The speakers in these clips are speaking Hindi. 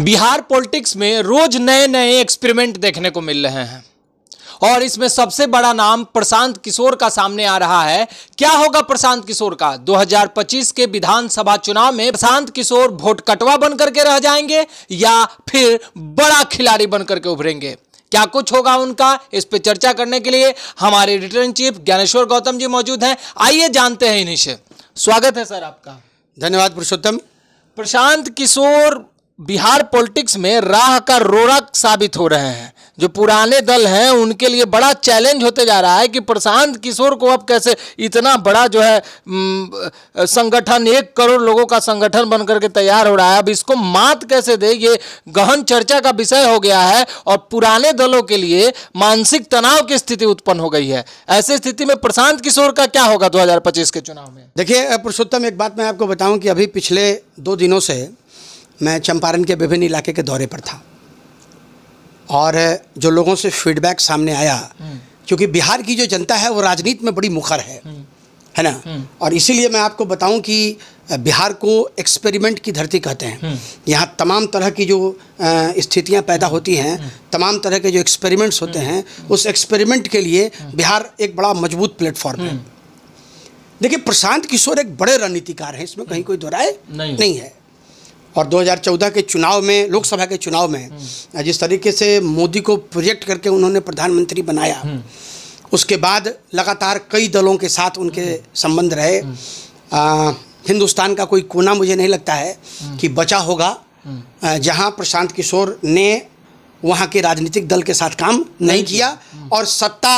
बिहार पॉलिटिक्स में रोज नए नए एक्सपेरिमेंट देखने को मिल रहे हैं और इसमें सबसे बड़ा नाम प्रशांत किशोर का सामने आ रहा है क्या होगा प्रशांत किशोर का 2025 के विधानसभा चुनाव में प्रशांत किशोर वोट कटवा बनकर के रह जाएंगे या फिर बड़ा खिलाड़ी बनकर के उभरेंगे क्या कुछ होगा उनका इस पर चर्चा करने के लिए हमारे रिटर्न चीफ ज्ञानेश्वर गौतम जी मौजूद हैं आइए जानते हैं इन्हीं से स्वागत है सर आपका धन्यवाद पुरुषोत्तम प्रशांत किशोर बिहार पॉलिटिक्स में राह का रोरक साबित हो रहे हैं जो पुराने दल हैं उनके लिए बड़ा चैलेंज होते जा रहा है कि प्रशांत किशोर को अब कैसे इतना बड़ा जो है संगठन एक करोड़ लोगों का संगठन बनकर के तैयार हो रहा है अब इसको मात कैसे दे ये गहन चर्चा का विषय हो गया है और पुराने दलों के लिए मानसिक तनाव की स्थिति उत्पन्न हो गई है ऐसी स्थिति में प्रशांत किशोर का क्या होगा दो के चुनाव में देखिए पुरुषोत्तम एक बात मैं आपको बताऊँ कि अभी पिछले दो दिनों से मैं चंपारण के विभिन्न इलाके के दौरे पर था और जो लोगों से फीडबैक सामने आया हम्म। क्योंकि बिहार की जो जनता है वो राजनीति में बड़ी मुखर है हम्म। है ना हम्म। और इसीलिए मैं आपको बताऊं कि बिहार को एक्सपेरिमेंट की धरती कहते हैं यहाँ तमाम तरह की जो स्थितियाँ पैदा होती हैं तमाम तरह के जो एक्सपेरिमेंट्स होते हैं उस एक्सपेरिमेंट के लिए बिहार एक बड़ा मजबूत प्लेटफॉर्म है देखिए प्रशांत किशोर एक बड़े रणनीतिकार हैं इसमें कहीं कोई दोहराए नहीं, नहीं है और 2014 के चुनाव में लोकसभा के चुनाव में हम्म। जिस तरीके से मोदी को प्रोजेक्ट करके उन्होंने प्रधानमंत्री बनाया हम्म। उसके बाद लगातार कई दलों के साथ उनके संबंध रहे हम्म। आ, हिंदुस्तान का कोई कोना मुझे नहीं लगता है कि बचा होगा जहां प्रशांत किशोर ने वहां के राजनीतिक दल के साथ काम नहीं किया और सत्ता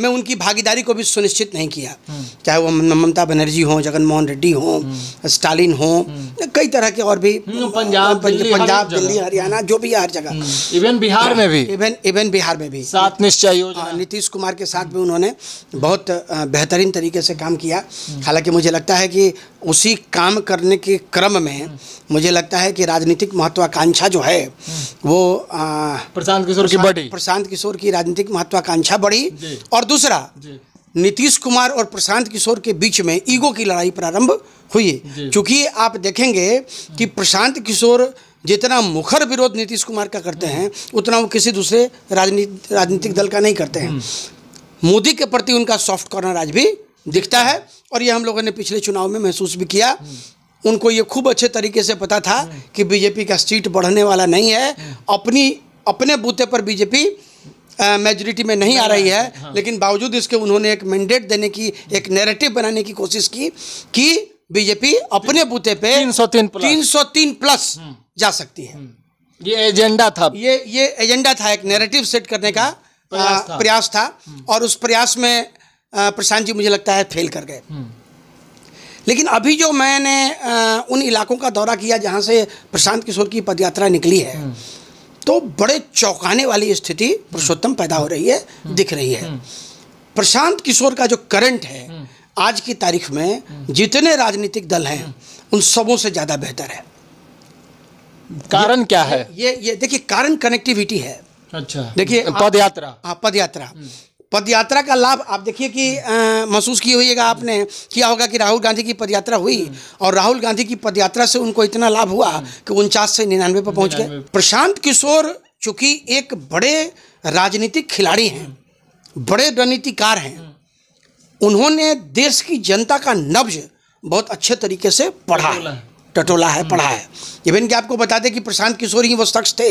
मैं उनकी भागीदारी को भी सुनिश्चित नहीं किया चाहे वो ममता बनर्जी हों जगन मोहन रेड्डी हों स्टालिन हों कई तरह के और भी हम्म, पंजाब पंजाब दिल्ली हरियाणा जो भी हर जगह इवन हम्म, बिहार में भी इवन इवन बिहार में भी साथ निश्चय हाँ, नीतीश कुमार के साथ भी उन्होंने बहुत बेहतरीन तरीके से काम किया हालांकि मुझे लगता है कि उसी काम करने के क्रम में मुझे लगता है कि राजनीतिक महत्वाकांक्षा जो है वो प्रशांत किशोर की बढ़ी प्रशांत किशोर की राजनीतिक महत्वाकांक्षा बढ़ी और दूसरा नीतीश कुमार और प्रशांत किशोर के बीच में ईगो की लड़ाई प्रारंभ हुई है चूँकि आप देखेंगे कि प्रशांत किशोर जितना मुखर विरोध नीतीश कुमार का करते हैं उतना वो किसी दूसरे राजनीति राजनीतिक दल का नहीं करते हैं मोदी के प्रति उनका सॉफ्ट कॉर्नर आज भी दिखता है और ये हम लोगों ने पिछले चुनाव में महसूस भी किया उनको ये खूब अच्छे तरीके से पता था कि बीजेपी का सीट बढ़ने वाला नहीं है अपनी अपने बूते पर बीजेपी मेजोरिटी में नहीं आ रही है हाँ। लेकिन बावजूद इसके उन्होंने एक मैंडेट देने की एक नैरेटिव बनाने की कोशिश की कि बीजेपी अपने बूते पे 303 सौ तीन प्लस हम्म। जा सकती है हम्म। ये एजेंडा था ये ये एजेंडा था एक नैरेटिव सेट करने का हम्म। प्रयास था, था और उस प्रयास में प्रशांत जी मुझे लगता है फेल कर गए लेकिन अभी जो मैंने उन इलाकों का दौरा किया जहां से प्रशांत किशोर की पदयात्रा निकली है तो बड़े चौंकाने वाली स्थिति पुरुषोत्तम पैदा हो रही है दिख रही है प्रशांत किशोर का जो करंट है आज की तारीख में जितने राजनीतिक दल हैं उन सबों से ज़्यादा बेहतर है कारण क्या है ये ये देखिए कारण कनेक्टिविटी है अच्छा देखिए पद यात्रा हाँ पद यात्रा हम्म। पदयात्रा का लाभ आप देखिए कि महसूस किए हुई आपने किया होगा कि राहुल गांधी की पदयात्रा हुई और राहुल गांधी की पदयात्रा से उनको इतना लाभ हुआ कि उनचास से निन्यानवे पर पहुंच गए प्रशांत किशोर चूंकि एक बड़े राजनीतिक खिलाड़ी हैं बड़े रणनीतिकार हैं उन्होंने देश की जनता का नब्ज बहुत अच्छे तरीके से पढ़ा है टटोला है पढ़ा है इवन कि आपको बता दें कि प्रशांत किशोर ही वो शख्स थे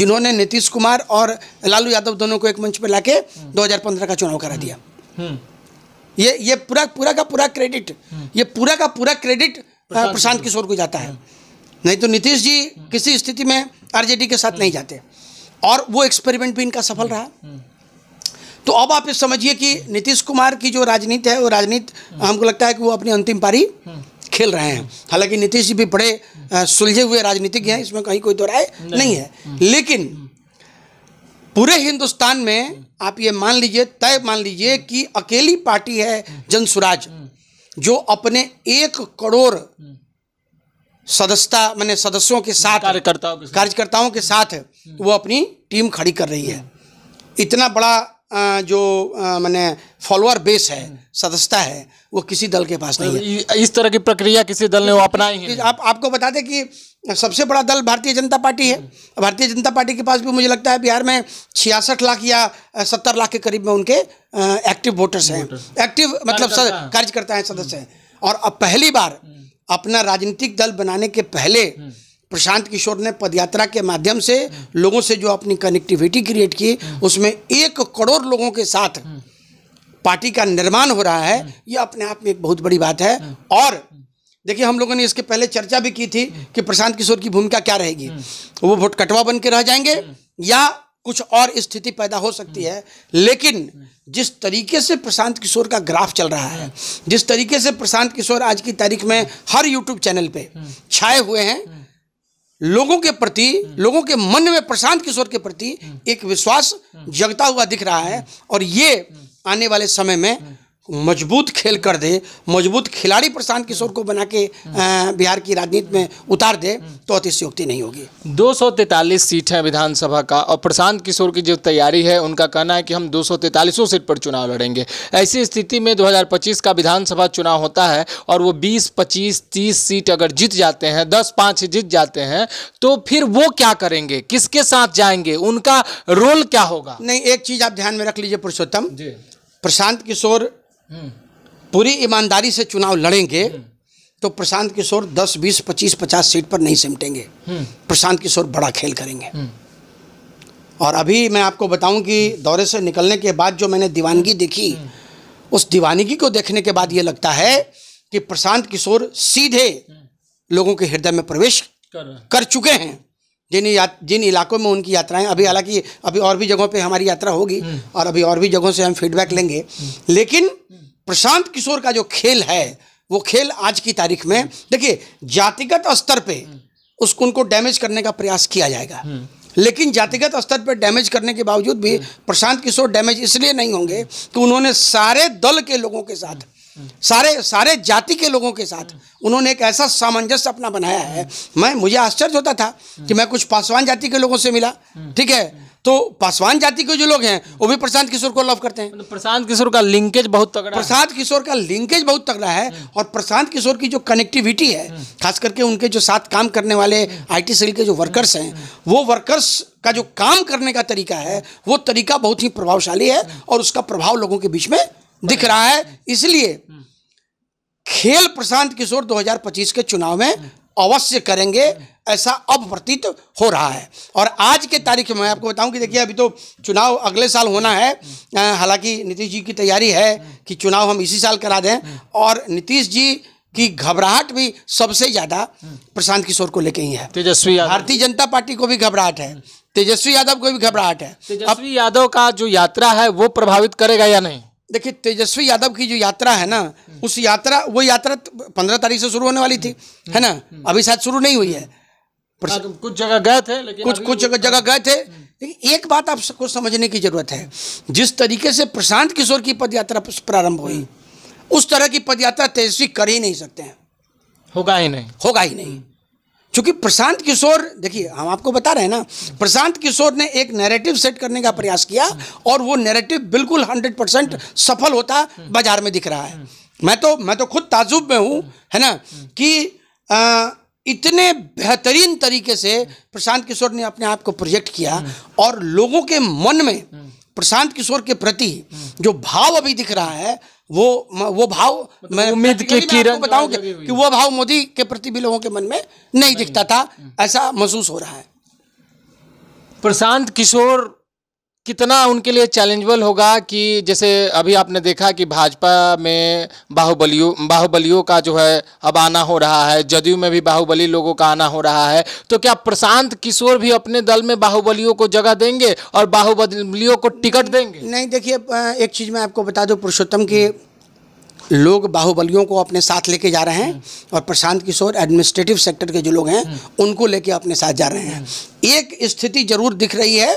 जिन्होंने नीतीश कुमार और लालू यादव दोनों को एक मंच पर लाके 2015 का चुनाव करा दिया हम्म। ये ये पूरा पूरा का पूरा क्रेडिट हम्म। ये पूरा का पूरा क्रेडिट प्रशांत किशोर को जाता है हम्म। नहीं तो नीतीश जी किसी स्थिति में आरजेडी के साथ नहीं जाते और वो एक्सपेरिमेंट भी इनका सफल रहा तो अब आप ये समझिए कि नीतीश कुमार की जो राजनीति है वो राजनीति हमको लगता है कि वो अपनी अंतिम पारी खेल रहे हैं हालांकि नीतीश जी भी बड़े सुलझे हुए राजनीतिज्ञ हैं इसमें कहीं कोई दोराय नहीं, नहीं है लेकिन पूरे हिंदुस्तान में आप ये मान लीजिए तय मान लीजिए कि अकेली पार्टी है जनसुराज जो अपने एक करोड़ सदस्यता मैंने सदस्यों के साथ कार्यकर्ताओं कार्यकर्ताओं के साथ वो अपनी टीम खड़ी कर रही है इतना बड़ा जो मैंने फॉलोअर बेस है सदस्यता है वो किसी दल के पास नहीं है तो इस तरह की प्रक्रिया किसी दल ने वो अपनाई है आप आपको बता दें कि सबसे बड़ा दल भारतीय जनता पार्टी है भारतीय जनता पार्टी के पास भी मुझे लगता है बिहार में छियासठ लाख या सत्तर लाख के करीब में उनके एक्टिव वोटर्स हैं एक्टिव मतलब कार्यकर्ता हैं सदस्य हैं और अब पहली बार अपना राजनीतिक दल बनाने के पहले प्रशांत किशोर ने पदयात्रा के माध्यम से लोगों से जो अपनी कनेक्टिविटी क्रिएट की उसमें एक करोड़ लोगों के साथ पार्टी का निर्माण हो रहा है यह अपने आप में एक बहुत बड़ी बात है और देखिए हम लोगों ने इसके पहले चर्चा भी की थी कि प्रशांत किशोर की भूमिका क्या रहेगी वो वोट कटवा बन के रह जाएंगे या कुछ और स्थिति पैदा हो सकती है लेकिन जिस तरीके से प्रशांत किशोर का ग्राफ चल रहा है जिस तरीके से प्रशांत किशोर आज की तारीख में हर यूट्यूब चैनल पे छाए हुए हैं लोगों के प्रति लोगों के मन में प्रशांत किशोर के प्रति एक विश्वास जगता हुआ दिख रहा है और ये आने वाले समय में मजबूत खेल कर दे मजबूत खिलाड़ी प्रशांत किशोर को बना के बिहार की राजनीति में उतार दे तो अतिशयोक्ति नहीं होगी दो सीट है विधानसभा का और प्रशांत किशोर की जो तैयारी है उनका कहना है कि हम दो सीट पर चुनाव लड़ेंगे ऐसी स्थिति में 2025 का विधानसभा चुनाव होता है और वो 20, 25, 30 सीट अगर जीत जाते हैं दस पाँच जीत जाते हैं तो फिर वो क्या करेंगे किसके साथ जाएंगे उनका रोल क्या होगा नहीं एक चीज़ आप ध्यान में रख लीजिए पुरुषोत्तम प्रशांत किशोर पूरी ईमानदारी से चुनाव लड़ेंगे तो प्रशांत किशोर 10, 20, 25, 50 सीट पर नहीं सिमटेंगे प्रशांत किशोर बड़ा खेल करेंगे और अभी मैं आपको बताऊं कि दौरे से निकलने के बाद जो मैंने दीवानगी देखी उस दीवानगी को देखने के बाद ये लगता है कि प्रशांत किशोर सीधे लोगों के हृदय में प्रवेश कर चुके हैं जिन जिन इलाकों में उनकी यात्राएं अभी हालांकि अभी और भी जगहों पे हमारी यात्रा होगी हम्म। और अभी और भी जगहों से हम फीडबैक लेंगे हम्म। लेकिन प्रशांत किशोर का जो खेल है वो खेल आज की तारीख में हम्म। देखिए जातिगत स्तर पे उसको उनको डैमेज करने का प्रयास किया जाएगा लेकिन जातिगत स्तर पर डैमेज करने के बावजूद भी प्रशांत किशोर डैमेज इसलिए नहीं होंगे कि उन्होंने सारे दल के लोगों के साथ सारे सारे जाति के लोगों के साथ उन्होंने एक ऐसा सामंजस्य अपना बनाया है मैं मुझे आश्चर्य होता था कि मैं कुछ पासवान जाति के लोगों से मिला ठीक है तो पासवान जाति के जो लोग हैं वो भी प्रशांत किशोर को लव करते हैं तो प्रशांत किशोर का लिंकेज बहुत तगड़ा प्रशांत किशोर का लिंकेज बहुत तगड़ा है और प्रशांत किशोर की जो कनेक्टिविटी है खास करके उनके जो साथ काम करने वाले आईटी सेल के जो वर्कर्स हैं वो वर्कर्स का जो काम करने का तरीका है वो तरीका बहुत ही प्रभावशाली है और उसका प्रभाव लोगों के बीच में दिख रहा है इसलिए खेल प्रशांत किशोर 2025 के चुनाव में अवश्य करेंगे ऐसा अब प्रतीत हो रहा है और आज के तारीख में आपको बताऊं कि देखिए अभी तो चुनाव अगले साल होना है हालांकि नीतीश जी की तैयारी है कि चुनाव हम इसी साल करा दें और नीतीश जी की घबराहट भी सबसे ज़्यादा प्रशांत किशोर को लेके ही है तेजस्वी भारतीय जनता पार्टी को भी घबराहट है तेजस्वी यादव को भी घबराहट है तेजस्वी यादव का जो यात्रा है वो प्रभावित करेगा या नहीं देखिए तेजस्वी यादव की जो यात्रा है ना हम्म। उस यात्रा वो यात्रा पंद्रह तारीख से शुरू होने वाली थी हम्म, है ना हम्म, अभी शायद शुरू नहीं हुई है हाँ, तो कुछ जगह गए थे लेकिन कुछ कुछ जगह जगह गए थे लेकिन एक बात आप सबको समझने की जरूरत है जिस तरीके से प्रशांत किशोर की पदयात्रा प्रारंभ हुई उस तरह की पदयात्रा तेजस्वी कर ही नहीं सकते हैं होगा ही नहीं होगा ही नहीं क्योंकि प्रशांत किशोर देखिए हम आपको बता रहे हैं ना प्रशांत किशोर ने एक नैरेटिव सेट करने का प्रयास किया और वो नैरेटिव बिल्कुल हंड्रेड परसेंट सफल होता बाजार में दिख रहा है मैं तो मैं तो खुद ताजुब में हूँ है ना कि आ, इतने बेहतरीन तरीके से प्रशांत किशोर ने अपने आप को प्रोजेक्ट किया और लोगों के मन में प्रशांत किशोर के प्रति जो भाव अभी दिख रहा है वो वो भाव मतलब मैं उम्मीद के किरण बताऊं कि वो भाव मोदी के प्रति भी लोगों के मन में नहीं दिखता था ऐसा महसूस हो रहा है प्रशांत किशोर कितना उनके लिए चैलेंजबल होगा कि जैसे अभी आपने देखा कि भाजपा में बाहुबलियों बाहुबलियों का जो है अब आना हो रहा है जदयू में भी बाहुबली लोगों का आना हो रहा है तो क्या प्रशांत किशोर भी अपने दल में बाहुबलियों को जगह देंगे और बाहुबलियों को टिकट देंगे नहीं देखिए एक चीज़ मैं आपको बता दूँ पुरुषोत्तम की लोग बाहुबलियों को अपने साथ लेके जा रहे हैं और प्रशांत किशोर एडमिनिस्ट्रेटिव सेक्टर के जो लोग हैं उनको लेके अपने साथ जा रहे हैं एक स्थिति जरूर दिख रही है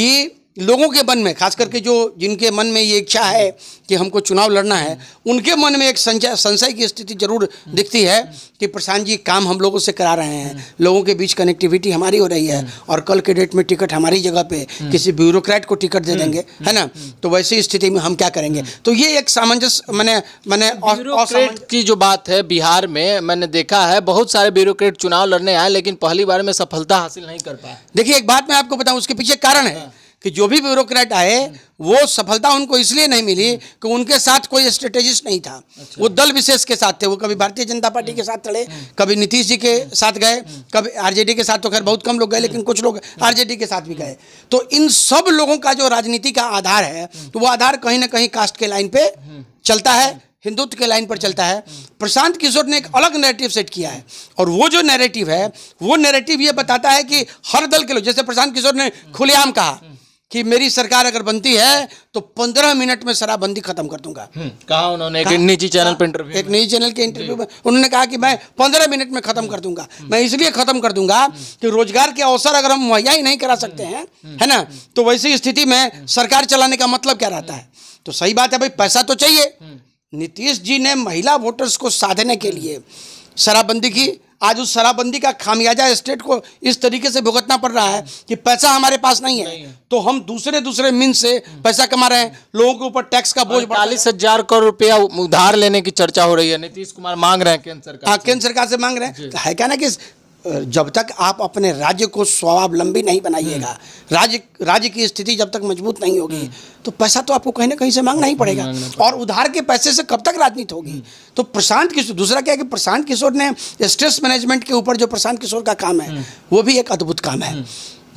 कि लोगों के मन में खास करके जो जिनके मन में ये इच्छा है कि हमको चुनाव लड़ना है उनके मन में एक संशय संशय की स्थिति जरूर दिखती है कि प्रशांत जी काम हम लोगों से करा रहे हैं लोगों के बीच कनेक्टिविटी हमारी हो रही है और कल के डेट में टिकट हमारी जगह पे किसी ब्यूरोक्रेट को टिकट दे देंगे है ना तो वैसी स्थिति में हम क्या करेंगे तो ये एक सामंजस्य मैंने मैंने की जो बात है बिहार में मैंने देखा है बहुत सारे ब्यूरोक्रेट चुनाव लड़ने आए लेकिन पहली बार में सफलता हासिल नहीं कर पाए देखिए एक बात मैं आपको बताऊँ उसके पीछे कारण है हाँ। कि जो भी ब्यूरोक्रेट आए वो सफलता उनको इसलिए नहीं मिली कि उनके साथ कोई स्ट्रेटेजिस्ट नहीं था अच्छा। वो दल विशेष के साथ थे वो कभी भारतीय जनता पार्टी के साथ लड़े कभी नीतीश जी के साथ गए कभी आरजेडी के साथ तो खैर बहुत कम लोग गए लेकिन कुछ लोग आरजेडी के साथ भी गए तो इन सब लोगों का जो राजनीति का आधार है तो वो आधार कहीं ना कहीं कास्ट के लाइन पे चलता है हिंदुत्व के लाइन पर चलता है प्रशांत किशोर ने एक अलग नैरेटिव सेट किया है और वो जो नैरेटिव है वो नैरेटिव ये बताता है कि हर दल के लोग जैसे प्रशांत किशोर ने खुलेआम कहा कि मेरी सरकार अगर बनती है तो पंद्रह मिनट में शराबबंदी खत्म कर दूंगा हम्म, कहा उन्होंने एक निजी चैनल पर इंटरव्यू एक निजी चैनल के इंटरव्यू में उन्होंने कहा कि मैं पंद्रह मिनट में खत्म कर दूंगा हम्म। मैं इसलिए खत्म कर दूंगा कि रोजगार के अवसर अगर हम मुहैया ही नहीं करा सकते हैं हम्म। है ना तो वैसी स्थिति में सरकार चलाने का मतलब क्या रहता है तो सही बात है भाई पैसा तो चाहिए नीतीश जी ने महिला वोटर्स को साधने के लिए शराबबंदी की आज उस शराबबंदी का खामियाजा स्टेट को इस तरीके से भुगतना पड़ रहा है कि पैसा हमारे पास नहीं है, नहीं है। तो हम दूसरे दूसरे मीन से पैसा कमा रहे हैं लोगों के ऊपर टैक्स का बोझ चालीस हजार करोड़ रुपया उधार लेने की चर्चा हो रही है नीतीश कुमार मांग रहे हैं केंद्र सरकार हाँ, केंद्र सरकार से मांग रहे हैं तो है क्या ना कि जब तक आप अपने राज्य को स्वावलंबी नहीं बनाइएगा हम्म। राज्य राज्य की स्थिति जब तक मजबूत नहीं होगी हम्म। तो पैसा तो आपको कहीं ना कहीं से मांगना ही पड़ेगा और उधार के पैसे से कब तक राजनीति होगी हम्म। तो प्रशांत किशोर दूसरा क्या है कि प्रशांत किशोर ने स्ट्रेस मैनेजमेंट के ऊपर जो प्रशांत किशोर का काम है वो भी एक अद्भुत काम है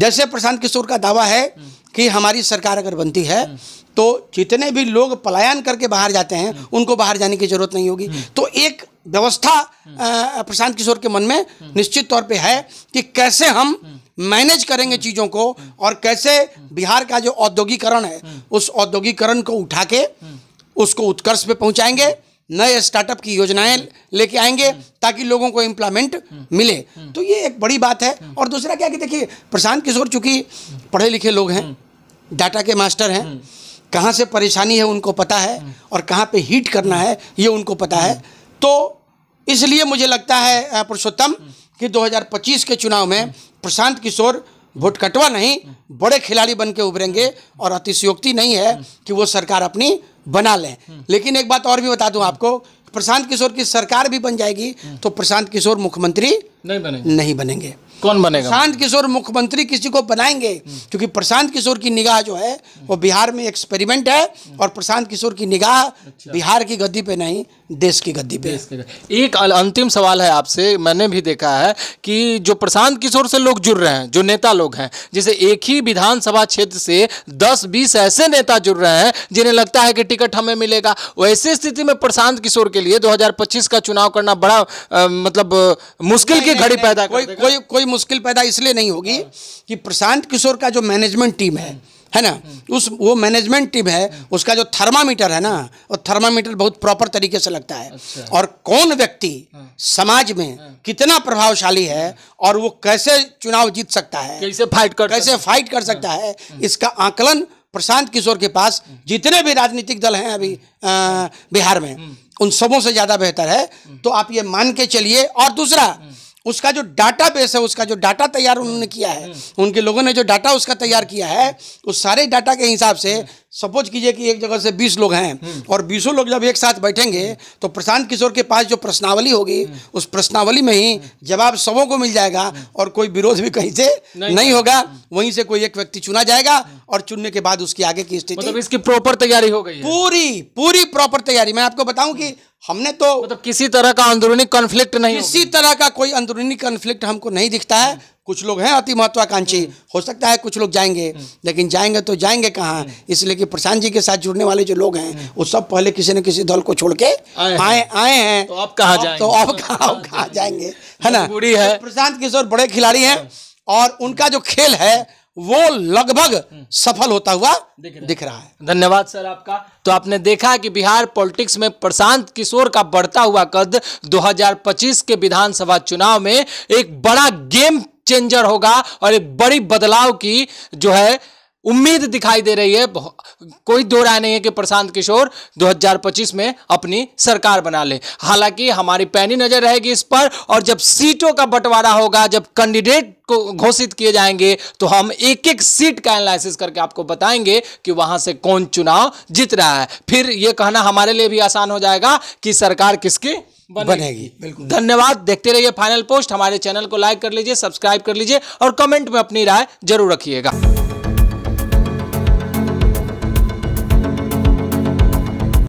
जैसे प्रशांत किशोर का दावा है कि हमारी सरकार अगर बनती है तो जितने भी लोग पलायन करके बाहर जाते हैं उनको बाहर जाने की जरूरत नहीं होगी तो एक व्यवस्था प्रशांत किशोर के मन में निश्चित तौर पे है कि कैसे हम मैनेज करेंगे चीज़ों को और कैसे बिहार का जो औद्योगिकरण है उस औद्योगिकरण को उठा के उसको उत्कर्ष पे पहुंचाएंगे नए स्टार्टअप की योजनाएं लेके आएंगे ताकि लोगों को एम्प्लॉयमेंट मिले तो ये एक बड़ी बात है और दूसरा क्या कि देखिए प्रशांत किशोर चूंकि पढ़े लिखे लोग हैं डाटा के मास्टर हैं कहाँ से परेशानी है उनको पता है और कहाँ पे हीट करना है ये उनको पता है तो इसलिए मुझे लगता है पुरुषोत्तम कि 2025 के चुनाव में प्रशांत किशोर वोट कटवा नहीं बड़े खिलाड़ी बन के उभरेंगे और अतिशयोक्ति नहीं है कि वो सरकार अपनी बना लें लेकिन एक बात और भी बता दूँ आपको प्रशांत किशोर की सरकार भी बन जाएगी तो प्रशांत किशोर मुख्यमंत्री नहीं बनेंगे नहीं बनेंगे कौन बनेगा प्रशांत किशोर मुख्यमंत्री किसी को बनाएंगे क्योंकि प्रशांत किशोर की निगाह जो है वो बिहार में एक्सपेरिमेंट है और प्रशांत किशोर की निगाह अच्छा। बिहार की गद्दी पे नहीं देश की गद्दी पे एक अंतिम सवाल है आपसे मैंने भी देखा है कि जो प्रशांत किशोर से लोग जुड़ रहे हैं जो नेता लोग हैं जैसे एक ही विधानसभा क्षेत्र से दस बीस ऐसे नेता जुड़ रहे हैं जिन्हें लगता है कि टिकट हमें मिलेगा वैसे स्थिति में प्रशांत किशोर के लिए दो का चुनाव करना बड़ा मतलब मुश्किल की घड़ी पैदा कोई कोई कोई मुश्किल पैदा इसलिए नहीं होगी हाँ। कि प्रशांत किशोर का जो मैनेजमेंट टीम है है ना उस वो मैनेजमेंट टीम है उसका जो थर्मामीटर है ना वो थर्मामीटर बहुत प्रॉपर तरीके से लगता है अच्छा। और कौन व्यक्ति हाँ। समाज में हाँ। कितना प्रभावशाली है और वो कैसे चुनाव जीत सकता है कैसे फाइट कर कैसे फाइट कर सकता है इसका आकलन प्रशांत किशोर के पास जितने भी राजनीतिक दल हैं अभी बिहार में उन सबों से ज़्यादा बेहतर है तो आप ये मान के चलिए और दूसरा उसका जो डाटा बेस है उसका जो डाटा तैयार उन्होंने किया है हम्म। उनके लोगों ने जो डाटा उसका तैयार किया है उस सारे डाटा के हिसाब से सपोज कीजिए कि एक जगह से बीस लोग हैं हम्म। और बीसों लोग जब एक साथ बैठेंगे तो प्रशांत किशोर के पास जो प्रश्नावली होगी हम्म। उस प्रश्नावली में ही हम्म। जवाब सबों को मिल जाएगा और कोई विरोध भी कहीं से नहीं, नहीं होगा वहीं से कोई एक व्यक्ति चुना जाएगा और चुनने के बाद उसकी आगे की स्थिति मतलब इसकी प्रॉपर तैयारी हो गई पूरी पूरी प्रॉपर तैयारी मैं आपको बताऊं की हमने तो मतलब किसी तरह का अंदरूनी कॉन्फ्लिक्ट नहीं किसी तरह का कोई अंदरूनी कॉन्फ्लिक्ट हमको नहीं दिखता है कुछ लोग हैं अति महत्वाकांक्षी हम्म। हो सकता है कुछ लोग जाएंगे हम्म। लेकिन जाएंगे तो जाएंगे कहाँ हम्म। इसलिए कि प्रशांत जी के साथ जुड़ने वाले जो लोग हैं वो सब पहले किसी न किसी दल को छोड़ के आए आए हैं तो आप कहा तो जाएंगे तो आप कहा जाएंगे है ना है तो प्रशांत किशोर बड़े खिलाड़ी हैं और उनका जो खेल है वो लगभग सफल होता हुआ दिख रहा, दिख रहा है धन्यवाद सर आपका तो आपने देखा कि बिहार पॉलिटिक्स में प्रशांत किशोर का बढ़ता हुआ कद 2025 के विधानसभा चुनाव में एक बड़ा गेम चेंजर होगा और एक बड़ी बदलाव की जो है उम्मीद दिखाई दे रही है कोई दो राय नहीं है कि प्रशांत किशोर 2025 में अपनी सरकार बना ले हालांकि हमारी पैनी नजर रहेगी इस पर और जब सीटों का बंटवारा होगा जब कैंडिडेट को घोषित किए जाएंगे तो हम एक एक सीट का एनालिसिस करके आपको बताएंगे कि वहां से कौन चुनाव जीत रहा है फिर यह कहना हमारे लिए भी आसान हो जाएगा कि सरकार किसकी बनेगी, बिल्कुल धन्यवाद देखते रहिए फाइनल पोस्ट हमारे चैनल को लाइक कर लीजिए सब्सक्राइब कर लीजिए और कमेंट में अपनी राय जरूर रखिएगा